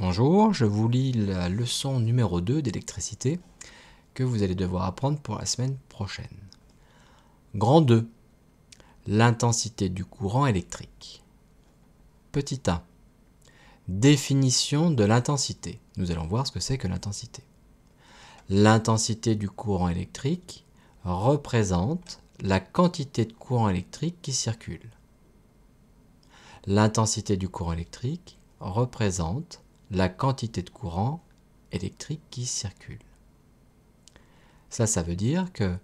Bonjour, je vous lis la leçon numéro 2 d'électricité que vous allez devoir apprendre pour la semaine prochaine. Grand 2. L'intensité du courant électrique. Petit 1. Définition de l'intensité. Nous allons voir ce que c'est que l'intensité. L'intensité du courant électrique représente la quantité de courant électrique qui circule l'intensité du courant électrique représente la quantité de courant électrique qui circule. Ça, ça veut dire que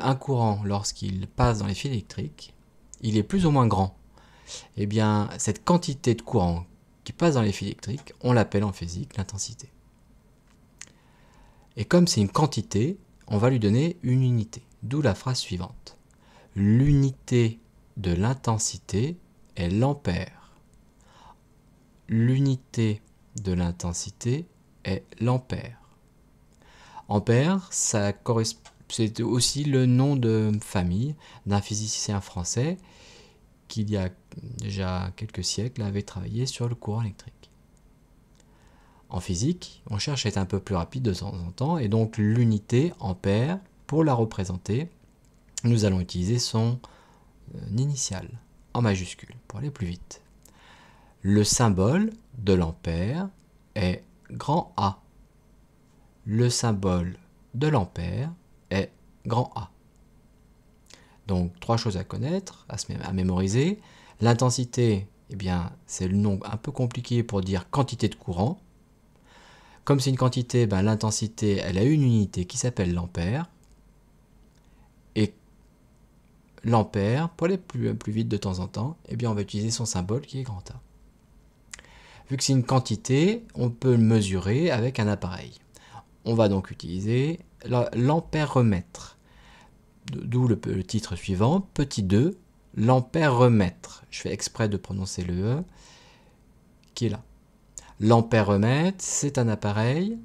un courant, lorsqu'il passe dans les fils électriques, il est plus ou moins grand. Eh bien, cette quantité de courant qui passe dans les fils électriques, on l'appelle en physique l'intensité. Et comme c'est une quantité, on va lui donner une unité, d'où la phrase suivante. L'unité de l'intensité est l'ampère l'unité de l'intensité est l'ampère. Ampère, c'est aussi le nom de famille d'un physicien français qui, il y a déjà quelques siècles, avait travaillé sur le courant électrique. En physique, on cherche à être un peu plus rapide de temps en temps, et donc l'unité ampère, pour la représenter, nous allons utiliser son euh, initial en majuscule pour aller plus vite. Le symbole de l'ampère est grand A. Le symbole de l'ampère est grand A. Donc trois choses à connaître, à, à mémoriser. L'intensité, eh bien, c'est le nom un peu compliqué pour dire quantité de courant. Comme c'est une quantité, ben, l'intensité, elle a une unité qui s'appelle l'ampère. Et l'ampère, pour aller plus, plus vite de temps en temps, eh bien, on va utiliser son symbole qui est grand A. Vu que c'est une quantité, on peut le mesurer avec un appareil. On va donc utiliser l'ampère-remètre. D'où le, titre suivant, petit 2, l'ampère-remètre. Je fais exprès de prononcer le E qui est là. L'ampère-remètre, c'est un appareil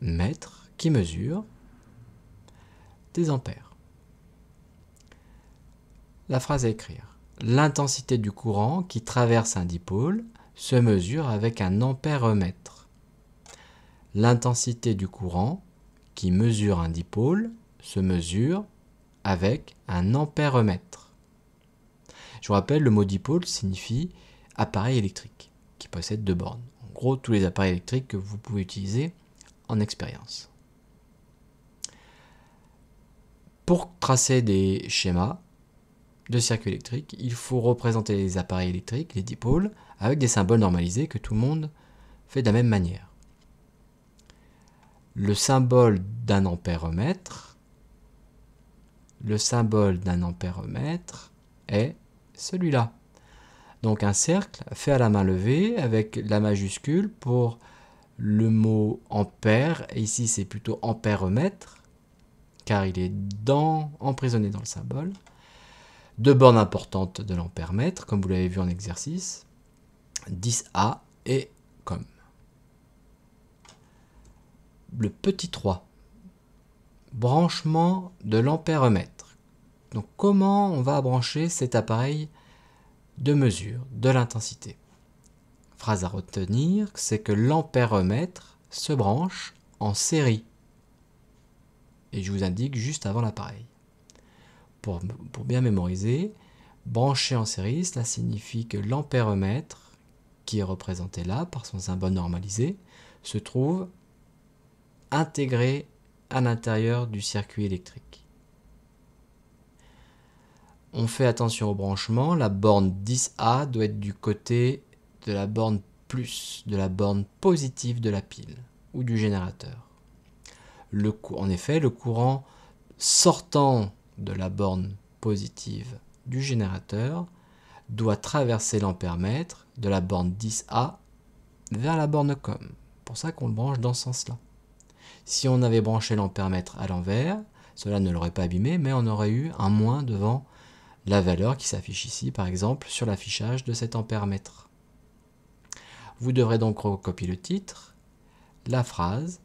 mètre qui mesure des ampères. La phrase à écrire. L'intensité du courant qui traverse un dipôle se mesure avec un ampèremètre. L'intensité du courant, qui mesure un dipôle, se mesure avec un ampèremètre. Je vous rappelle, le mot dipôle signifie appareil électrique, qui possède deux bornes. En gros, tous les appareils électriques que vous pouvez utiliser en expérience. Pour tracer des schémas, de circuit électrique, il faut représenter les appareils électriques, les dipôles, avec des symboles normalisés que tout le monde fait de la même manière. Le symbole d'un ampéromètre, le symbole d'un ampèremètre, est celui-là. Donc un cercle fait à la main levée avec la majuscule pour le mot ampère, et ici c'est plutôt ampèremètre, car il est dans, emprisonné dans le symbole deux bornes importantes de l'ampèremètre, comme vous l'avez vu en exercice, 10A et comme. Le petit 3, branchement de l'ampèremètre. Donc comment on va brancher cet appareil de mesure de l'intensité Phrase à retenir, c'est que l'ampèremètre se branche en série. Et je vous indique juste avant l'appareil pour, bien mémoriser, brancher en série, cela signifie que l'ampèremètre, qui est représenté là par son symbole normalisé, se trouve intégré à l'intérieur du circuit électrique. On fait attention au branchement, la borne 10A doit être du côté de la borne plus, de la borne positive de la pile ou du générateur. en effet, le courant sortant de la borne positive du générateur doit traverser lampère de la borne 10A vers la borne COM. pour ça qu'on le branche dans ce sens-là. Si on avait branché lampère à l'envers, cela ne l'aurait pas abîmé, mais on aurait eu un moins devant la valeur qui s'affiche ici, par exemple, sur l'affichage de cet ampèremètre. Vous devrez donc recopier le titre, la phrase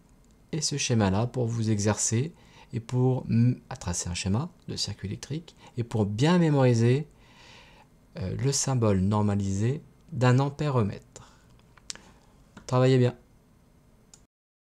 et ce schéma-là pour vous exercer et pour tracer un schéma de circuit électrique et pour bien mémoriser euh, le symbole normalisé d'un ampère Travaillez bien.